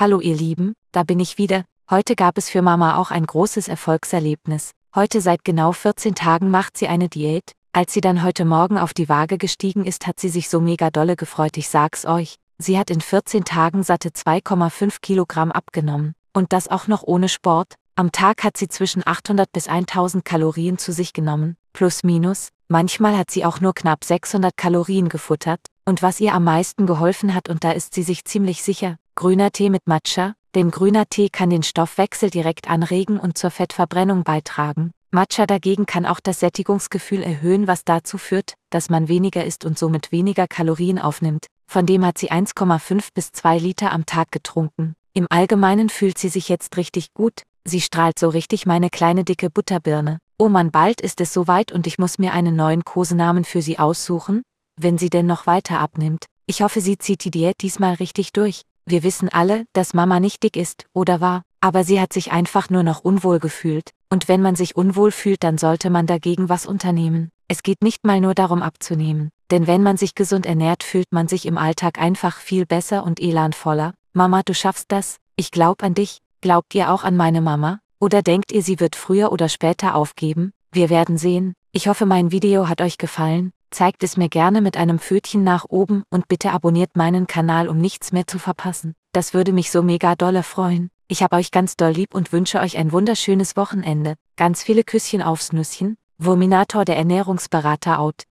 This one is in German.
Hallo ihr Lieben, da bin ich wieder. Heute gab es für Mama auch ein großes Erfolgserlebnis. Heute seit genau 14 Tagen macht sie eine Diät. Als sie dann heute Morgen auf die Waage gestiegen ist, hat sie sich so mega dolle gefreut, ich sag's euch. Sie hat in 14 Tagen satte 2,5 Kilogramm abgenommen. Und das auch noch ohne Sport. Am Tag hat sie zwischen 800 bis 1000 Kalorien zu sich genommen. Plus minus. Manchmal hat sie auch nur knapp 600 Kalorien gefuttert. Und was ihr am meisten geholfen hat, und da ist sie sich ziemlich sicher, Grüner Tee mit Matcha, denn grüner Tee kann den Stoffwechsel direkt anregen und zur Fettverbrennung beitragen. Matcha dagegen kann auch das Sättigungsgefühl erhöhen, was dazu führt, dass man weniger isst und somit weniger Kalorien aufnimmt. Von dem hat sie 1,5 bis 2 Liter am Tag getrunken. Im Allgemeinen fühlt sie sich jetzt richtig gut, sie strahlt so richtig meine kleine dicke Butterbirne. Oh man, bald ist es soweit und ich muss mir einen neuen Kosenamen für sie aussuchen, wenn sie denn noch weiter abnimmt. Ich hoffe, sie zieht die Diät diesmal richtig durch. Wir wissen alle, dass Mama nicht dick ist, oder war, aber sie hat sich einfach nur noch unwohl gefühlt, und wenn man sich unwohl fühlt, dann sollte man dagegen was unternehmen. Es geht nicht mal nur darum abzunehmen, denn wenn man sich gesund ernährt, fühlt man sich im Alltag einfach viel besser und elanvoller. Mama, du schaffst das, ich glaub an dich, glaubt ihr auch an meine Mama? Oder denkt ihr, sie wird früher oder später aufgeben? Wir werden sehen. Ich hoffe, mein Video hat euch gefallen zeigt es mir gerne mit einem Pfötchen nach oben und bitte abonniert meinen Kanal, um nichts mehr zu verpassen. Das würde mich so mega dolle freuen. Ich habe euch ganz doll lieb und wünsche euch ein wunderschönes Wochenende. Ganz viele Küsschen aufs Nüsschen. Vominator der Ernährungsberater out.